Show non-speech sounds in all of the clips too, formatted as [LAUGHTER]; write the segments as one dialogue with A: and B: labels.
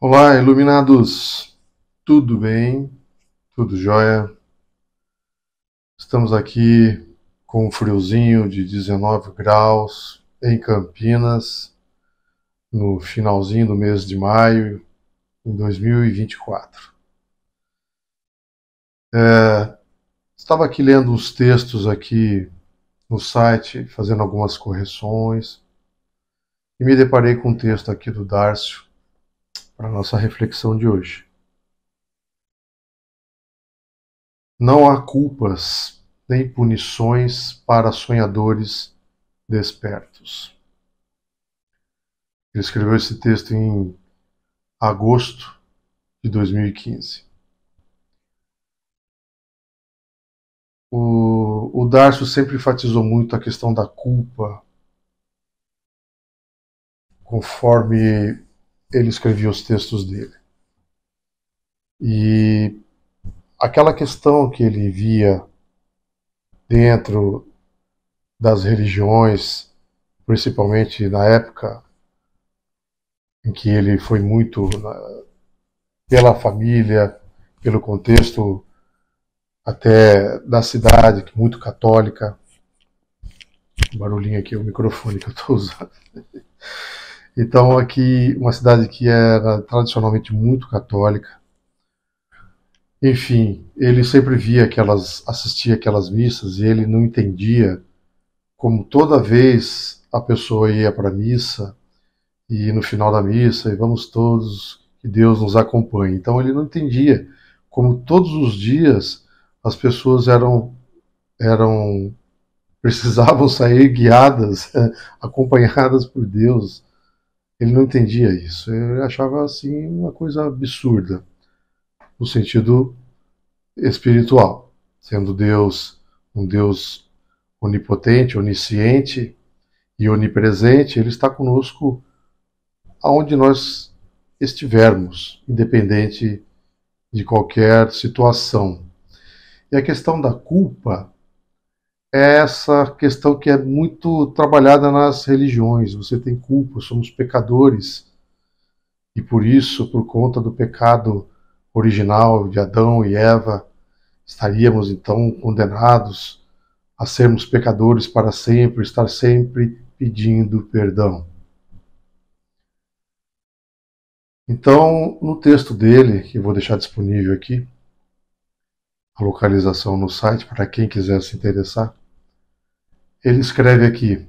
A: Olá, iluminados! Tudo bem? Tudo jóia? Estamos aqui com um friozinho de 19 graus em Campinas, no finalzinho do mês de maio em 2024. É, estava aqui lendo uns textos aqui no site fazendo algumas correções e me deparei com um texto aqui do Darcio para a nossa reflexão de hoje. Não há culpas nem punições para sonhadores despertos. Ele escreveu esse texto em agosto de 2015. O o Darcio sempre enfatizou muito a questão da culpa, conforme ele escrevia os textos dele. E aquela questão que ele via dentro das religiões, principalmente na época em que ele foi muito né, pela família, pelo contexto até da cidade, que é muito católica. Barulhinho aqui, o microfone que eu estou [LAUGHS] usando. Então, aqui, uma cidade que era tradicionalmente muito católica. Enfim, ele sempre via aquelas, assistia aquelas missas e ele não entendia como toda vez a pessoa ia para a missa e no final da missa, e vamos todos, que Deus nos acompanhe. Então, ele não entendia como todos os dias as pessoas eram eram [LAUGHS] precisavam sair guiadas, [LAUGHS] acompanhadas por Deus. Ele não entendia isso. Ele achava assim uma coisa absurda no sentido espiritual, sendo Deus um Deus onipotente, onisciente e onipresente, ele está conosco aonde nós estivermos, independente de qualquer situação. E a questão da culpa é essa questão que é muito trabalhada nas religiões. Você tem culpa, somos pecadores. E por isso, por conta do pecado original de Adão e Eva, estaríamos então condenados a sermos pecadores para sempre, estar sempre pedindo perdão. Então, no texto dele, que eu vou deixar disponível aqui, localização no site para quem quiser se interessar. Ele escreve aqui: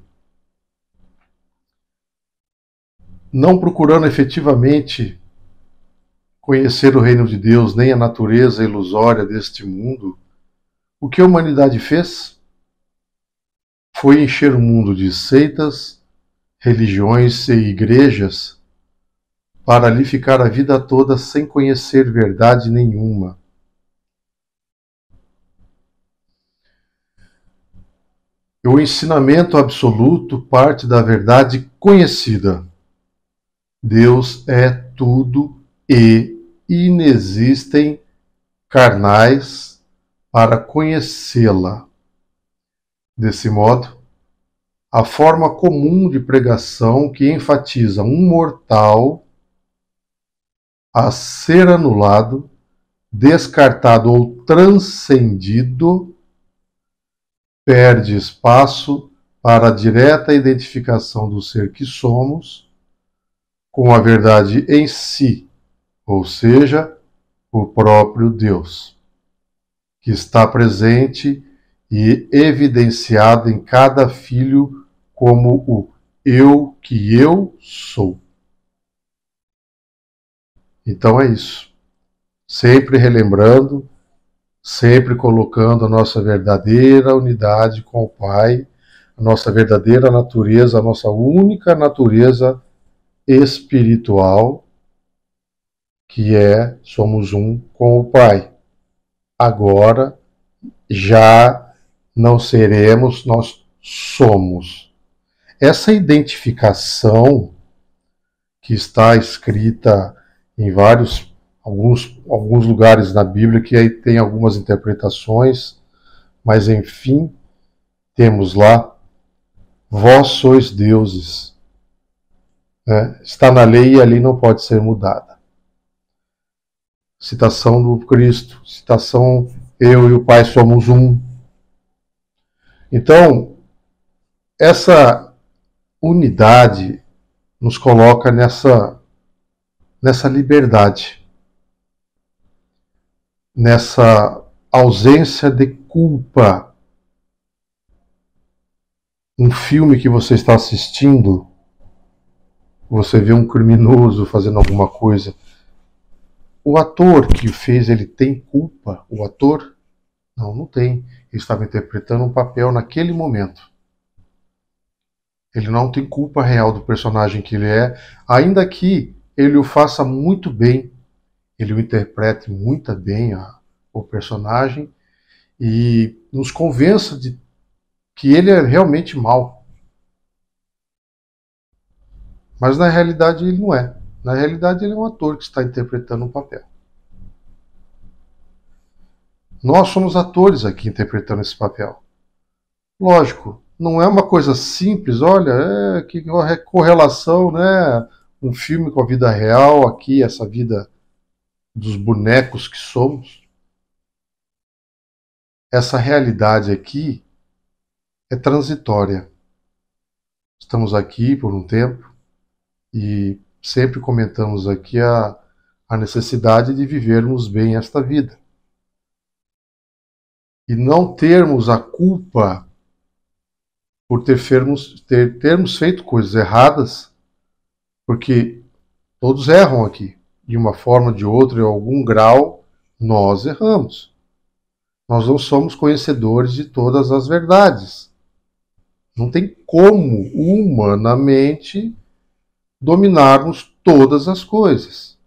A: Não procurando efetivamente conhecer o reino de Deus, nem a natureza ilusória deste mundo, o que a humanidade fez foi encher o mundo de seitas, religiões e igrejas para ali ficar a vida toda sem conhecer verdade nenhuma. o ensinamento absoluto parte da verdade conhecida. Deus é tudo e inexistem carnais para conhecê-la. Desse modo, a forma comum de pregação que enfatiza um mortal a ser anulado, descartado ou transcendido perde espaço para a direta identificação do ser que somos com a verdade em si, ou seja, o próprio Deus, que está presente e evidenciado em cada filho como o eu que eu sou. Então é isso. Sempre relembrando sempre colocando a nossa verdadeira unidade com o Pai, a nossa verdadeira natureza, a nossa única natureza espiritual, que é somos um com o Pai. Agora já não seremos, nós somos. Essa identificação que está escrita em vários alguns alguns lugares na Bíblia que aí tem algumas interpretações, mas enfim, temos lá: Vós sois deuses. Né? Está na lei e ali não pode ser mudada. Citação do Cristo, citação eu e o Pai somos um. Então, essa unidade nos coloca nessa, nessa liberdade nessa ausência de culpa. Um filme que você está assistindo, você vê um criminoso fazendo alguma coisa. O ator que fez, ele tem culpa? O ator? Não, não tem. Ele estava interpretando um papel naquele momento. Ele não tem culpa real do personagem que ele é, ainda que ele o faça muito bem ele o interprete muito bem a, o personagem e nos convença de que ele é realmente mal. Mas na realidade ele não é. Na realidade ele é um ator que está interpretando um papel. Nós somos atores aqui interpretando esse papel. Lógico, não é uma coisa simples, olha, é que é correlação, né? Um filme com a vida real aqui, essa vida dos bonecos que somos, essa realidade aqui é transitória. Estamos aqui por um tempo e sempre comentamos aqui a, a necessidade de vivermos bem esta vida e não termos a culpa por ter fermos, ter, termos feito coisas erradas, porque todos erram aqui de uma forma ou de outra, em algum grau, nós erramos. Nós não somos conhecedores de todas as verdades. Não tem como humanamente dominarmos todas as coisas.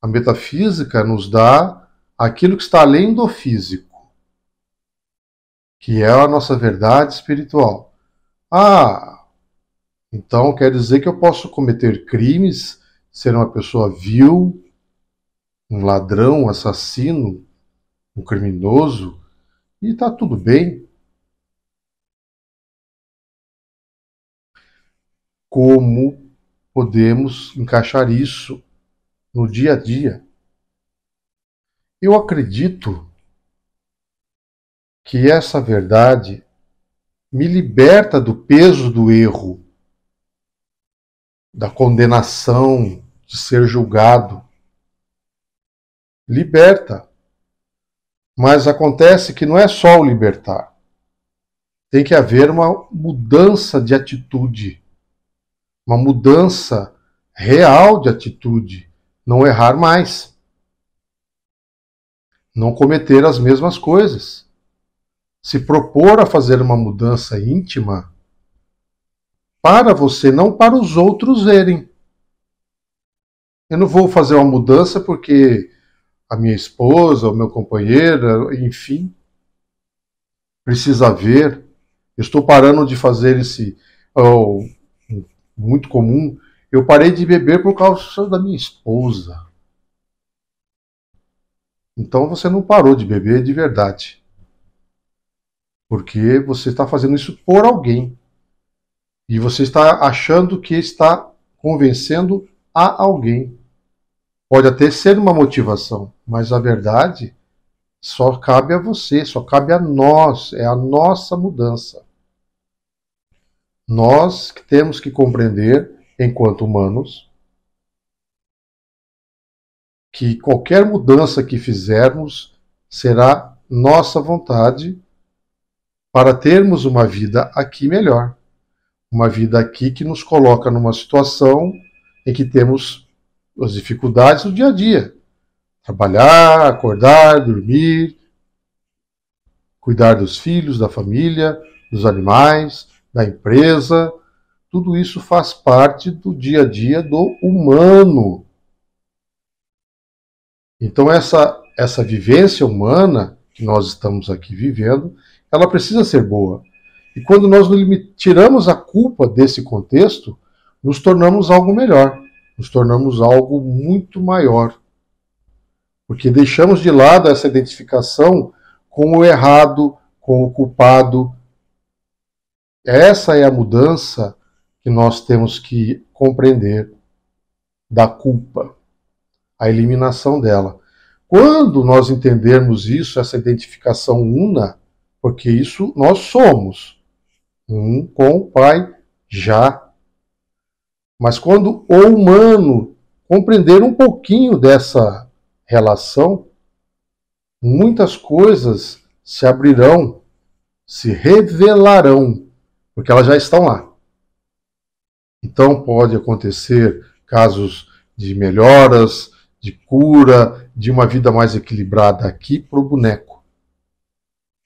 A: A metafísica nos dá aquilo que está além do físico, que é a nossa verdade espiritual. Ah, então quer dizer que eu posso cometer crimes ser uma pessoa vil, um ladrão, um assassino, um criminoso, e está tudo bem. Como podemos encaixar isso no dia a dia? Eu acredito que essa verdade me liberta do peso do erro, da condenação, de ser julgado. Liberta. Mas acontece que não é só o libertar. Tem que haver uma mudança de atitude, uma mudança real de atitude, não errar mais, não cometer as mesmas coisas. Se propor a fazer uma mudança íntima para você, não para os outros verem. Eu não vou fazer uma mudança porque a minha esposa, o meu companheiro, enfim, precisa ver. Eu estou parando de fazer esse. Oh, muito comum. Eu parei de beber por causa da minha esposa. Então você não parou de beber de verdade. Porque você está fazendo isso por alguém. E você está achando que está convencendo a alguém. Pode até ser uma motivação, mas a verdade só cabe a você, só cabe a nós, é a nossa mudança. Nós que temos que compreender, enquanto humanos, que qualquer mudança que fizermos será nossa vontade para termos uma vida aqui melhor. Uma vida aqui que nos coloca numa situação em que temos as dificuldades do dia a dia. Trabalhar, acordar, dormir, cuidar dos filhos, da família, dos animais, da empresa. Tudo isso faz parte do dia a dia do humano. Então essa essa vivência humana que nós estamos aqui vivendo, ela precisa ser boa. E quando nós tiramos a culpa desse contexto, nos tornamos algo melhor, nos tornamos algo muito maior. Porque deixamos de lado essa identificação com o errado, com o culpado. Essa é a mudança que nós temos que compreender da culpa, a eliminação dela. Quando nós entendermos isso, essa identificação una, porque isso nós somos, um com o Pai já mas quando o humano compreender um pouquinho dessa relação, muitas coisas se abrirão, se revelarão, porque elas já estão lá. Então pode acontecer casos de melhoras, de cura, de uma vida mais equilibrada aqui para o boneco.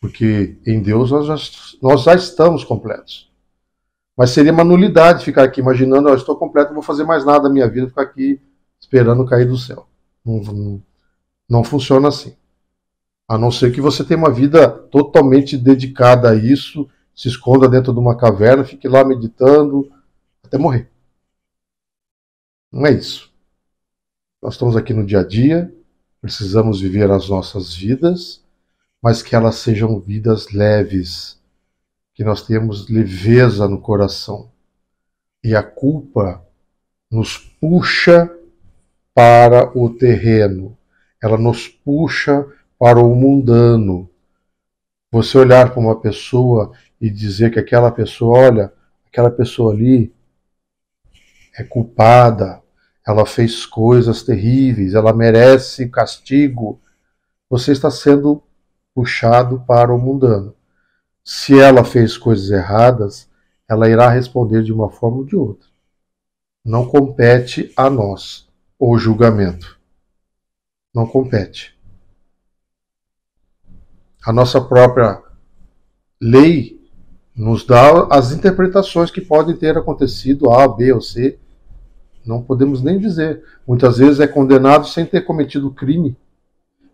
A: Porque em Deus nós já, nós já estamos completos. Mas seria uma nulidade ficar aqui imaginando, estou completo, não vou fazer mais nada da minha vida, ficar aqui esperando cair do céu. Não, não, não funciona assim. A não ser que você tenha uma vida totalmente dedicada a isso, se esconda dentro de uma caverna, fique lá meditando até morrer. Não é isso. Nós estamos aqui no dia a dia, precisamos viver as nossas vidas, mas que elas sejam vidas leves que nós temos leveza no coração. E a culpa nos puxa para o terreno, ela nos puxa para o mundano. Você olhar para uma pessoa e dizer que aquela pessoa, olha, aquela pessoa ali é culpada, ela fez coisas terríveis, ela merece castigo. Você está sendo puxado para o mundano se ela fez coisas erradas, ela irá responder de uma forma ou de outra. Não compete a nós o julgamento. Não compete. A nossa própria lei nos dá as interpretações que podem ter acontecido A, B ou C. Não podemos nem dizer. Muitas vezes é condenado sem ter cometido crime.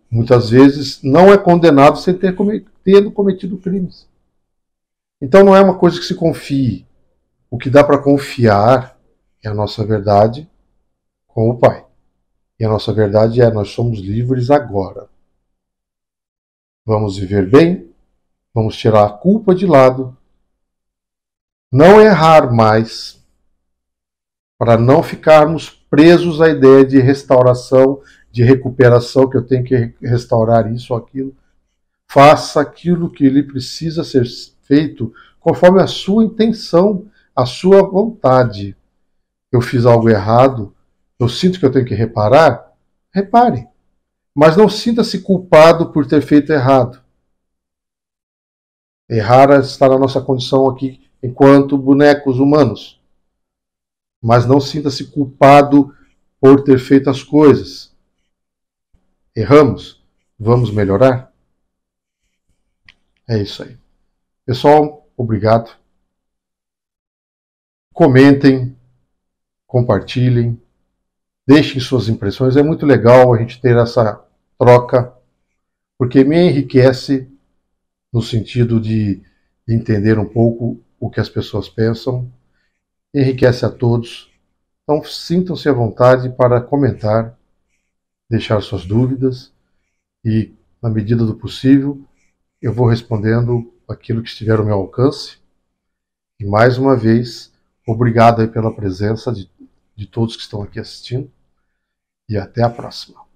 A: Muitas vezes não é condenado sem ter cometido crimes. Então não é uma coisa que se confie. O que dá para confiar é a nossa verdade com o Pai. E a nossa verdade é: nós somos livres agora. Vamos viver bem, vamos tirar a culpa de lado, não errar mais, para não ficarmos presos à ideia de restauração, de recuperação, que eu tenho que restaurar isso ou aquilo. Faça aquilo que ele precisa ser feito conforme a sua intenção, a sua vontade. Eu fiz algo errado, eu sinto que eu tenho que reparar? Repare. Mas não sinta-se culpado por ter feito errado. Errar está na nossa condição aqui enquanto bonecos humanos. Mas não sinta-se culpado por ter feito as coisas. Erramos, vamos melhorar? É isso aí. Pessoal, obrigado. Comentem, compartilhem, deixem suas impressões. É muito legal a gente ter essa troca, porque me enriquece no sentido de entender um pouco o que as pessoas pensam, enriquece a todos. Então, sintam-se à vontade para comentar, deixar suas dúvidas e, na medida do possível, eu vou respondendo aquilo que estiver ao meu alcance. E mais uma vez, obrigado aí pela presença de, de todos que estão aqui assistindo e até a próxima.